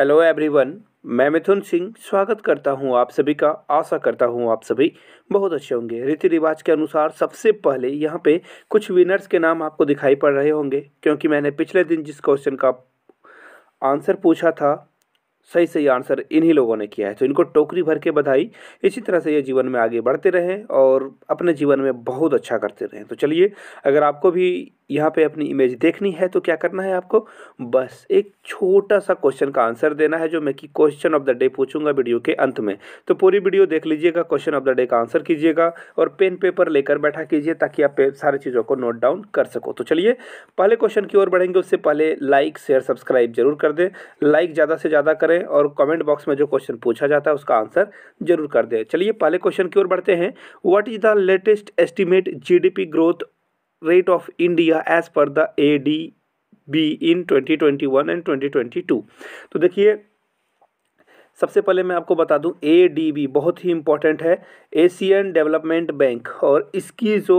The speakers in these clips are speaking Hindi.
हेलो एवरीवन मैं मिथुन सिंह स्वागत करता हूं आप सभी का आशा करता हूं आप सभी बहुत अच्छे होंगे रीति रिवाज के अनुसार सबसे पहले यहां पे कुछ विनर्स के नाम आपको दिखाई पड़ रहे होंगे क्योंकि मैंने पिछले दिन जिस क्वेश्चन का आंसर पूछा था सही सही आंसर इन्हीं लोगों ने किया है तो इनको टोकरी भर के बधाई इसी तरह से ये जीवन में आगे बढ़ते रहें और अपने जीवन में बहुत अच्छा करते रहें तो चलिए अगर आपको भी यहाँ पे अपनी इमेज देखनी है तो क्या करना है आपको बस एक छोटा सा क्वेश्चन का आंसर देना है जो मैं कि क्वेश्चन ऑफ द डे पूछूंगा वीडियो के अंत में तो पूरी वीडियो देख लीजिएगा क्वेश्चन ऑफ द डे का आंसर कीजिएगा और पेन पेपर लेकर बैठा कीजिए ताकि आप सारी चीज़ों को नोट डाउन कर सको तो चलिए पहले क्वेश्चन की ओर बढ़ेंगे उससे पहले लाइक शेयर सब्सक्राइब जरूर कर दें लाइक ज़्यादा से ज़्यादा करें करें और कमेंट बॉक्स में जो क्वेश्चन पूछा जाता है उसका आंसर जरूर कर दें चलिए पहले क्वेश्चन की ओर बढ़ते हैं what is the latest estimate GDP growth rate of India as per the A D B in 2021 and 2022 तो देखिए सबसे पहले मैं आपको बता दूं ए बहुत ही इंपॉर्टेंट है एशियन डेवलपमेंट बैंक और इसकी जो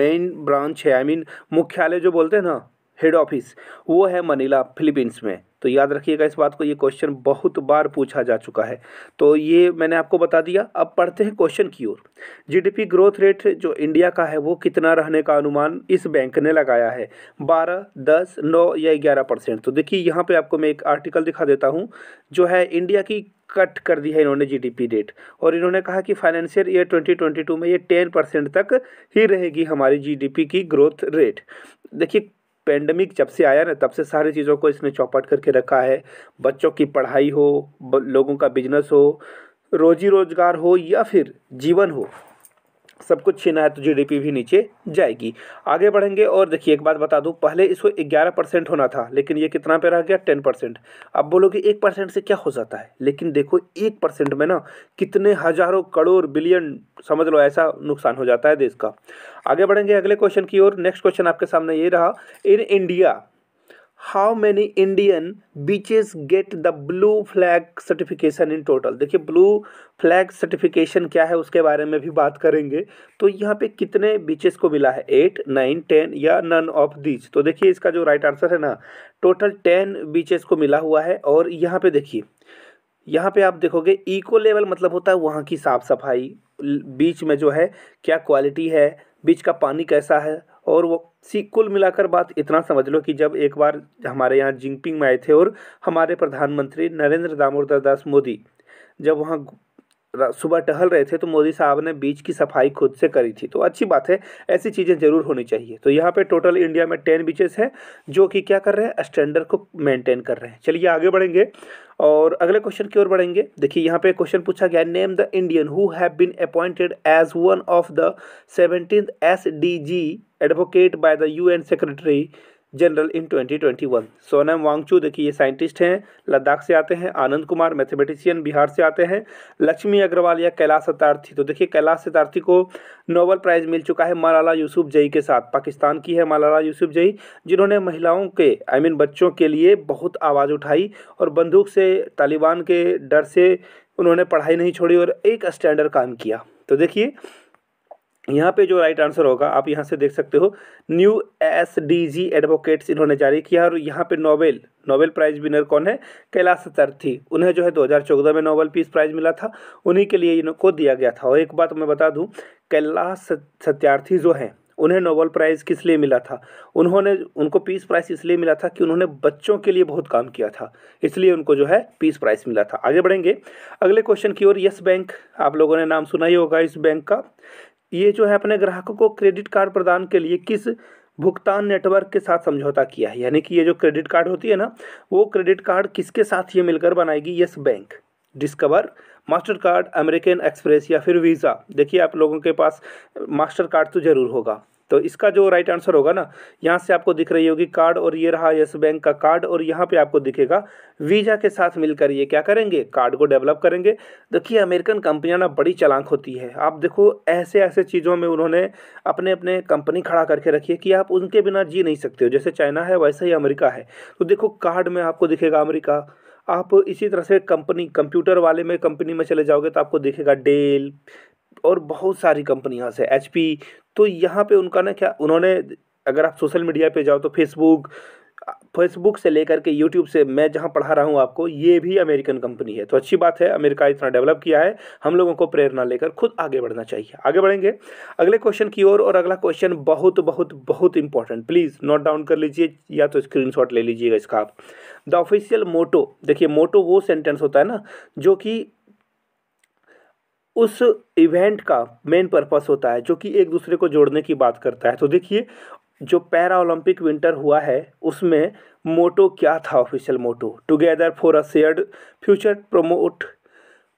मेन ब्रांच है आई I मीन mean, मुख्यालय जो बोलते हैं ना हेड ऑफिस वो है मनीला फिलीपींस में तो याद रखिएगा इस बात को ये क्वेश्चन बहुत बार पूछा जा चुका है तो ये मैंने आपको बता दिया अब पढ़ते हैं क्वेश्चन की ओर जीडीपी ग्रोथ रेट जो इंडिया का है वो कितना रहने का अनुमान इस बैंक ने लगाया है बारह दस नौ या ग्यारह परसेंट तो देखिए यहाँ पर आपको मैं एक आर्टिकल दिखा देता हूँ जो है इंडिया की कट कर दी है इन्होंने जीडीपी रेट और इन्होंने कहा कि फाइनेंशियल ईयर 2022 में ये 10 परसेंट तक ही रहेगी हमारी जीडीपी की ग्रोथ रेट देखिए पेंडेमिक जब से आया ना तब से सारी चीज़ों को इसने चौपट करके रखा है बच्चों की पढ़ाई हो लोगों का बिजनेस हो रोज़ी रोज़गार हो या फिर जीवन हो सब कुछ छीना है तो जीडीपी भी नीचे जाएगी आगे बढ़ेंगे और देखिए एक बात बता दूं पहले इसको 11 परसेंट होना था लेकिन ये कितना पे रह गया 10 परसेंट अब बोलोगे एक परसेंट से क्या हो जाता है लेकिन देखो एक परसेंट में ना कितने हजारों करोड़ बिलियन समझ लो ऐसा नुकसान हो जाता है देश का आगे बढ़ेंगे अगले क्वेश्चन की ओर नेक्स्ट क्वेश्चन आपके सामने ये रहा in India how many Indian beaches get the blue flag certification in total देखिए ब्लू फ्लैग सर्टिफिकेशन क्या है उसके बारे में भी बात करेंगे तो यहाँ पे कितने बीचेस को मिला है एट नाइन टेन या नन ऑफ दीज तो देखिए इसका जो राइट आंसर है ना टोटल टेन बीचेस को मिला हुआ है और यहाँ पे देखिए यहाँ पे आप देखोगे इको लेवल मतलब होता है वहाँ की साफ़ सफाई बीच में जो है क्या क्वालिटी है बीच का पानी कैसा है और वो सी कुल मिलाकर बात इतना समझ लो कि जब एक बार हमारे यहाँ जिंगपिंग में आए थे और हमारे प्रधानमंत्री नरेंद्र दामोदर दास मोदी जब वहाँ सुबह टहल रहे थे तो मोदी साहब ने बीच की सफाई खुद से करी थी तो अच्छी बात है ऐसी चीज़ें ज़रूर होनी चाहिए तो यहाँ पे टोटल इंडिया में टेन बीचेस हैं जो कि क्या कर रहे हैं स्टैंडर्ड को मेंटेन कर रहे हैं चलिए आगे बढ़ेंगे और अगले क्वेश्चन की ओर बढ़ेंगे देखिए यहाँ पे क्वेश्चन पूछा गया name the Indian who have been appointed as one of the seventeen S D G advocate by the U N secretary general in 2021 Sonam Wangchuk देखिए ये साइंटिस्ट हैं लद्दाख से आते हैं आनंद कुमार मैथमेटिशियन बिहार से आते हैं लक्ष्मी अग्रवाल या कैलाश सतार्थी तो देखिए कैलाश सतार्थी को नोबल प्राइज़ मिल चुका है मलाला यूसुफ जई के साथ पाकिस्तान की है मलाला यूसुफ जई जिन्होंने महिलाओं के आई मीन बच्चों के लिए बहुत आवाज़ उठाई और बंदूक से तालिबान के डर से उन्होंने पढ़ाई नहीं छोड़ी और एक स्टैंडर्ड काम किया तो देखिए यहाँ पे जो राइट आंसर होगा आप यहाँ से देख सकते हो new S D G advocates इन्होंने जारी किया और यहाँ पे नोबेल नोबेल प्राइज विनर कौन है कैलाश सत्यार्थी उन्हें जो है 2014 में नोबेल पीस प्राइज मिला था उन्हीं के लिए इनको दिया गया था और एक बात मैं बता दूँ कैलाश सत्यार्थी जो हैं उन्हें नोबेल प्राइज़ किस लिए मिला था उन्होंने उनको पीस प्राइज़ इसलिए मिला था कि उन्होंने बच्चों के लिए बहुत काम किया था इसलिए उनको जो है पीस प्राइज़ मिला था आगे बढ़ेंगे अगले क्वेश्चन की ओर यस बैंक आप लोगों ने नाम सुना ही होगा इस बैंक का ये जो है अपने ग्राहकों को क्रेडिट कार्ड प्रदान के लिए किस भुगतान नेटवर्क के साथ समझौता किया है यानी कि ये जो क्रेडिट कार्ड होती है ना वो क्रेडिट कार्ड किसके साथ ये मिलकर बनाएगी Yes Bank Discover Mastercard American Express या फिर वीज़ा देखिए आप लोगों के पास मास्टर कार्ड तो ज़रूर होगा तो इसका जो राइट आंसर होगा ना यहाँ से आपको दिख रही होगी कार्ड और ये रहा यस बैंक का कार्ड और यहाँ पे आपको दिखेगा वीज़ा के साथ मिलकर ये क्या करेंगे कार्ड को डेवलप करेंगे देखिए अमेरिकन कंपनियाँ ना बड़ी चलांक होती है आप देखो ऐसे ऐसे चीज़ों में उन्होंने अपने अपने कंपनी खड़ा करके रखी है कि आप उनके बिना जी नहीं सकते हो जैसे चाइना है वैसे ही अमेरिका है तो देखो कार्ड में आपको दिखेगा अमेरिका आप इसी तरह से कंपनी कंप्यूटर वाले में कंपनी में चले जाओगे तो आपको दिखेगा डेल और बहुत सारी कंपनियाँ से एच तो यहाँ पे उनका ना क्या उन्होंने अगर आप सोशल मीडिया पे जाओ तो फेसबुक फेसबुक से लेकर के यूट्यूब से मैं जहाँ पढ़ा रहा हूँ आपको ये भी अमेरिकन कंपनी है तो अच्छी बात है अमेरिका इतना डेवलप किया है हम लोगों को प्रेरणा लेकर खुद आगे बढ़ना चाहिए आगे बढ़ेंगे अगले क्वेश्चन की ओर और, और अगला क्वेश्चन बहुत बहुत बहुत इंपॉर्टेंट प्लीज़ नोट डाउन कर लीजिए या तो स्क्रीन ले लीजिएगा इसका आप द ऑफिशियल मोटो देखिए मोटो वो सेंटेंस होता है ना जो कि उस इवेंट का मेन पर्पस होता है जो कि एक दूसरे को जोड़ने की बात करता है तो देखिए जो पैरा ओलंपिक विंटर हुआ है उसमें मोटो क्या था official motto together for a shared future promote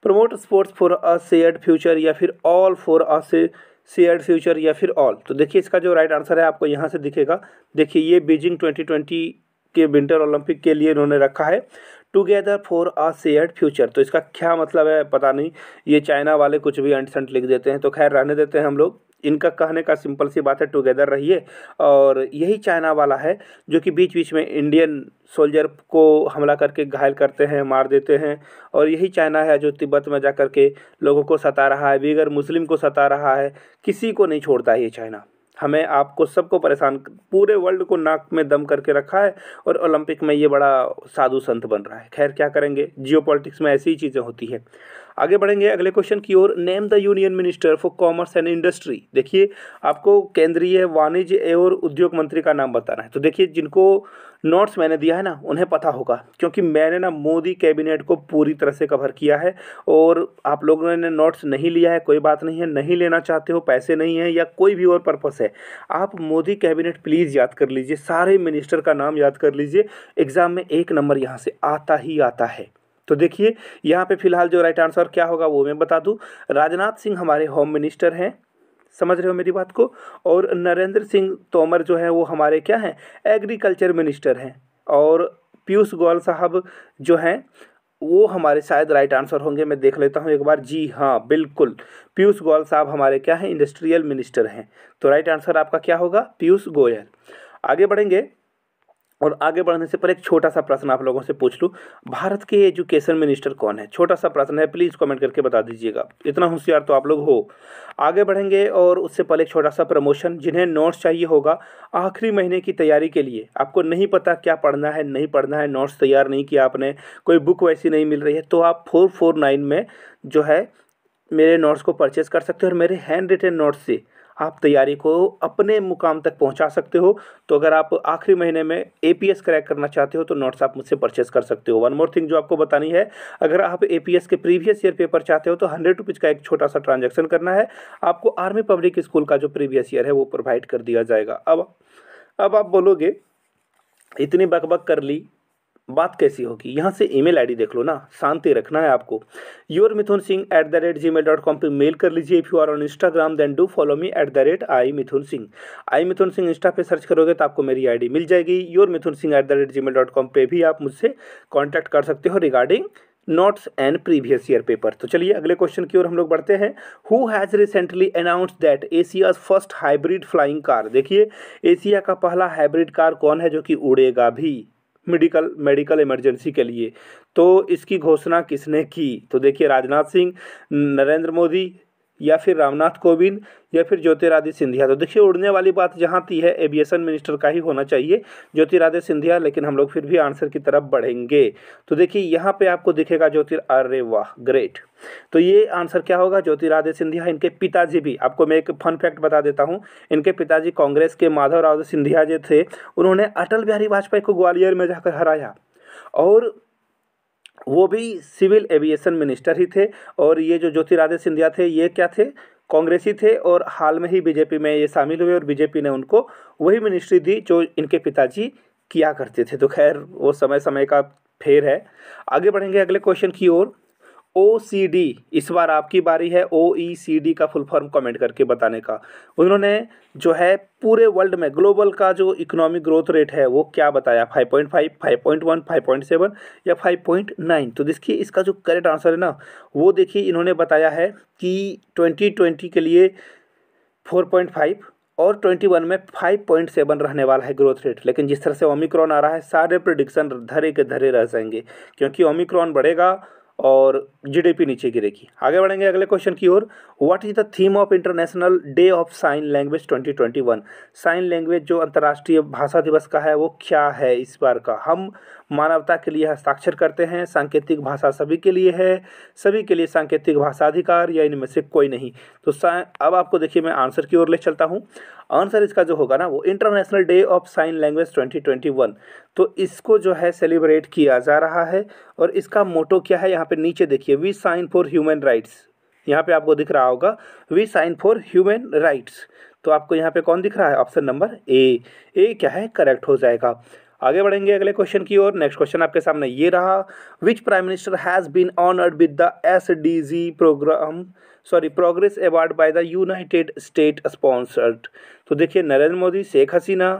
promote sports for a shared future या फिर all for a shared future या फिर ऑल तो देखिए इसका जो राइट आंसर है आपको यहाँ से दिखेगा देखिए ये बीजिंग 2020 के विंटर ओलंपिक के लिए इन्होंने रखा है together for a shared future तो इसका क्या मतलब है पता नहीं ये चाइना वाले कुछ भी अंट लिख देते हैं तो खैर रहने देते हैं हम लोग इनका कहने का सिंपल सी बात है टुगेदर रहिए और यही चाइना वाला है जो कि बीच बीच में इंडियन सोल्जर को हमला करके घायल करते हैं मार देते हैं और यही चाइना है जो तिब्बत में जा कर के लोगों को सता रहा है बीगर मुस्लिम को सता रहा है किसी को नहीं छोड़ता है ये चाइना हमें आपको सबको परेशान पूरे वर्ल्ड को नाक में दम करके रखा है और ओलंपिक में ये बड़ा साधु संत बन रहा है खैर क्या करेंगे जियो में ऐसी ही चीज़ें होती है आगे बढ़ेंगे अगले क्वेश्चन की ओर name the union minister for commerce and industry देखिए आपको केंद्रीय वाणिज्य एवं उद्योग मंत्री का नाम बताना है तो देखिए जिनको नोट्स मैंने दिया है ना उन्हें पता होगा क्योंकि मैंने ना मोदी कैबिनेट को पूरी तरह से कवर किया है और आप लोगों ने नोट्स नहीं लिया है कोई बात नहीं है नहीं लेना चाहते हो पैसे नहीं है या कोई भी और पर्पस है आप मोदी कैबिनेट प्लीज़ याद कर लीजिए सारे मिनिस्टर का नाम याद कर लीजिए एग्ज़ाम में एक नंबर यहाँ से आता ही आता है तो देखिए यहाँ पे फिलहाल जो राइट आंसर क्या होगा वो मैं बता दूँ राजनाथ सिंह हमारे होम मिनिस्टर हैं समझ रहे हो मेरी बात को और नरेंद्र सिंह तोमर जो है वो हमारे क्या हैं एग्रीकल्चर मिनिस्टर हैं और पीयूष गोयल साहब जो हैं वो हमारे शायद राइट आंसर होंगे मैं देख लेता हूँ एक बार जी हाँ बिल्कुल पीयूष गोयल साहब हमारे क्या हैं इंडस्ट्रियल मिनिस्टर हैं तो राइट आंसर आपका क्या होगा पीयूष गोयल आगे बढ़ेंगे और आगे बढ़ने से पर एक छोटा सा प्रश्न आप लोगों से पूछ लूँ भारत के एजुकेशन मिनिस्टर कौन है छोटा सा प्रश्न है प्लीज़ कमेंट करके बता दीजिएगा इतना होशियार तो आप लोग हो आगे बढ़ेंगे और उससे पहले एक छोटा सा प्रमोशन जिन्हें नोट्स चाहिए होगा आखिरी महीने की तैयारी के लिए आपको नहीं पता क्या पढ़ना है नहीं पढ़ना है नोट्स तैयार नहीं किया आपने कोई बुक वैसी नहीं मिल रही है तो आप फोर फोर नाइन में जो है मेरे नोट्स को परचेज़ कर सकते हो और मेरे हैंड रिटेन नोट्स से आप तैयारी को अपने मुकाम तक पहुंचा सकते हो तो अगर आप आखिरी महीने में ए क्रैक करना चाहते हो तो नोट्स आप मुझसे परचेस कर सकते हो वन मोर थिंग जो आपको बतानी है अगर आप ए के प्रीवियस ईयर पेपर चाहते हो तो हंड्रेड रुपीज़ का एक छोटा सा ट्रांजेक्शन करना है आपको आर्मी पब्लिक स्कूल का जो प्रीवियस ईयर है वो प्रोवाइड कर दिया जाएगा अब अब आप बोलोगे इतनी बकबक कर ली बात कैसी होगी यहाँ से ईमेल आईडी देख लो ना शांति रखना है आपको your Mithun Singh at the rate Gmail dot com पर मेल कर लीजिए if you are on Instagram then do follow me at the rate I Mithun Singh I Mithun Singh insta पे सर्च करोगे तो आपको मेरी आईडी मिल जाएगी your Mithun Singh at the rate Gmail dot com पर भी आप मुझसे कॉन्टैक्ट कर सकते हो regarding notes and previous year paper तो चलिए अगले क्वेश्चन की ओर हम लोग बढ़ते हैं who has recently announce that Asia's first hybrid flying car देखिए एशिया का पहला हाइब्रिड कार कौन है जो कि उड़ेगा भी मेडिकल मेडिकल इमरजेंसी के लिए तो इसकी घोषणा किसने की तो देखिए राजनाथ सिंह नरेंद्र मोदी या फिर रामनाथ कोविंद या फिर ज्योतिरादित्य सिंधिया तो देखिए उड़ने वाली बात जहाँ ती है एविएशन मिनिस्टर का ही होना चाहिए ज्योतिरादित्य सिंधिया लेकिन हम लोग फिर भी आंसर की तरफ बढ़ेंगे तो देखिए यहाँ पे आपको दिखेगा ज्योतिर अरे वाह ग्रेट तो ये आंसर क्या होगा ज्योतिरादित्य सिंधिया इनके पिताजी भी आपको मैं एक फन फैक्ट बता देता हूँ इनके पिताजी कांग्रेस के माधव राव सिंधिया जो थे उन्होंने अटल बिहारी वाजपेयी को ग्वालियर में जाकर हराया और वो भी सिविल एविएशन मिनिस्टर ही थे और ये जो ज्योतिरादित्य सिंधिया थे ये क्या थे कांग्रेसी थे और हाल में ही बीजेपी में ये शामिल हुए और बीजेपी ने उनको वही मिनिस्ट्री दी जो इनके पिताजी किया करते थे तो खैर वो समय समय का फेर है आगे बढ़ेंगे अगले क्वेश्चन की ओर ओ सी डी इस बार आपकी बारी है ओ ई सी डी का फुल फॉर्म कमेंट करके बताने का उन्होंने जो है पूरे वर्ल्ड में ग्लोबल का जो इकोनॉमिक ग्रोथ रेट है वो क्या बताया 5.5, 5.1, 5.7 या 5.9 तो देखिए इसका जो करेक्ट आंसर है ना वो देखिए इन्होंने बताया है कि 2020 के लिए 4.5 और 21 में 5.7 रहने वाला है ग्रोथ रेट लेकिन जिस तरह से ओमिक्रॉन आ रहा है सारे प्रोडिक्शन धरे के धरे रह जाएंगे क्योंकि ओमिक्रॉन बढ़ेगा और जीडीपी नीचे गिरेगी आगे बढ़ेंगे अगले क्वेश्चन की ओर what is the theme of international day of sign language 2021 sign language जो अंतर्राष्ट्रीय भाषा दिवस का है वो क्या है इस बार का हम मानवता के लिए हस्ताक्षर करते हैं सांकेतिक भाषा सभी के लिए है सभी के लिए सांकेतिक भाषा अधिकार या इनमें से कोई नहीं तो अब आपको देखिए मैं आंसर की ओर ले चलता हूँ आंसर इसका जो होगा ना वो international day of sign language 2021 तो इसको जो है सेलिब्रेट किया जा रहा है और इसका मोटो क्या है यहाँ पर नीचे देखिए we sign for human rights यहाँ पे आपको दिख रहा होगा we sign for human rights तो आपको यहाँ पे कौन दिख रहा है ऑप्शन नंबर ए ए क्या है करेक्ट हो जाएगा आगे बढ़ेंगे अगले क्वेश्चन की ओर नेक्स्ट क्वेश्चन आपके सामने ये रहा which prime minister has been honoured with the S D G programme sorry progress award by the United State sponsored तो देखिए नरेंद्र मोदी शेख हसीना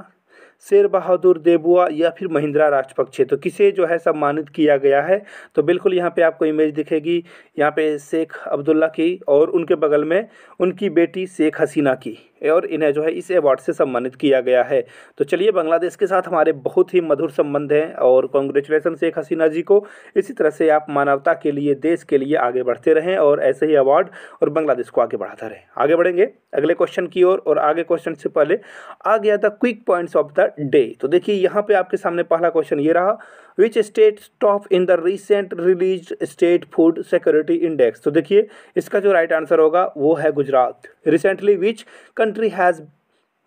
शेर बहादुर देबुआ या फिर महिंद्रा राजपक्षे तो किसे जो है सम्मानित किया गया है तो बिल्कुल यहाँ पे आपको इमेज दिखेगी यहाँ पे शेख अब्दुल्ला की और उनके बगल में उनकी बेटी शेख हसीना की और इन्हें जो है इस अवार्ड से सम्मानित किया गया है तो चलिए बांग्लादेश के साथ हमारे बहुत ही मधुर संबंध हैं और कॉन्ग्रेचुलेसन शेख हसीना जी को इसी तरह से आप मानवता के लिए देश के लिए आगे बढ़ते रहें और ऐसे ही अवार्ड और बांग्लादेश को आगे बढ़ाता रहें आगे बढ़ेंगे अगले क्वेश्चन की ओर और, आगे क्वेश्चन से पहले आ गया था quick points of the day तो देखिए यहाँ पर आपके सामने पहला क्वेश्चन ये रहा which state top in the recent release state food security index तो देखिए इसका जो राइट आंसर होगा वो है Gujarat recently which country has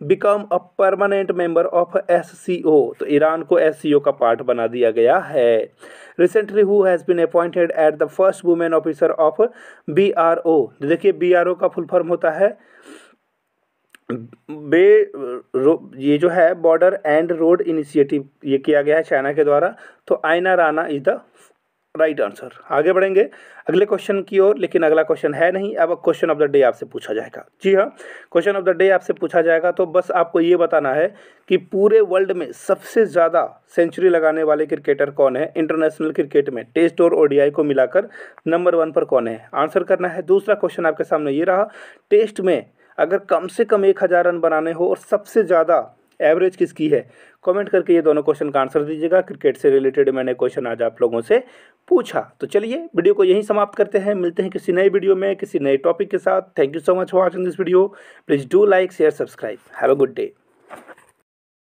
become a permanent member of S C O तो ईरान को एस सी ओ का पार्ट बना दिया गया है recently who has been appointed at the first women officer of B R O देखिए बी आर ओ का फुल फॉर्म होता है बे ये जो है बॉर्डर एंड रोड इनिशिएटिव ये किया गया है चाइना के द्वारा तो Aina Rana is the right answer आगे बढ़ेंगे अगले क्वेश्चन की ओर लेकिन अगला क्वेश्चन है नहीं अब क्वेश्चन ऑफ द डे आपसे पूछा जाएगा जी हाँ क्वेश्चन ऑफ द डे आपसे पूछा जाएगा तो बस आपको ये बताना है कि पूरे वर्ल्ड में सबसे ज़्यादा सेंचुरी लगाने वाले क्रिकेटर कौन है इंटरनेशनल क्रिकेट में टेस्ट और ओडीआई को मिलाकर नंबर वन पर कौन है आंसर करना है दूसरा क्वेश्चन आपके सामने ये रहा टेस्ट में अगर कम से कम एक हज़ार रन बनाने हो और सबसे ज़्यादा एवरेज किसकी है कमेंट करके ये दोनों क्वेश्चन का आंसर दीजिएगा क्रिकेट से रिलेटेड मैंने क्वेश्चन आज आप लोगों से पूछा तो चलिए वीडियो को यहीं समाप्त करते हैं मिलते हैं किसी नए वीडियो में किसी नए टॉपिक के साथ thank you so much for watching this video please do like share subscribe have a good day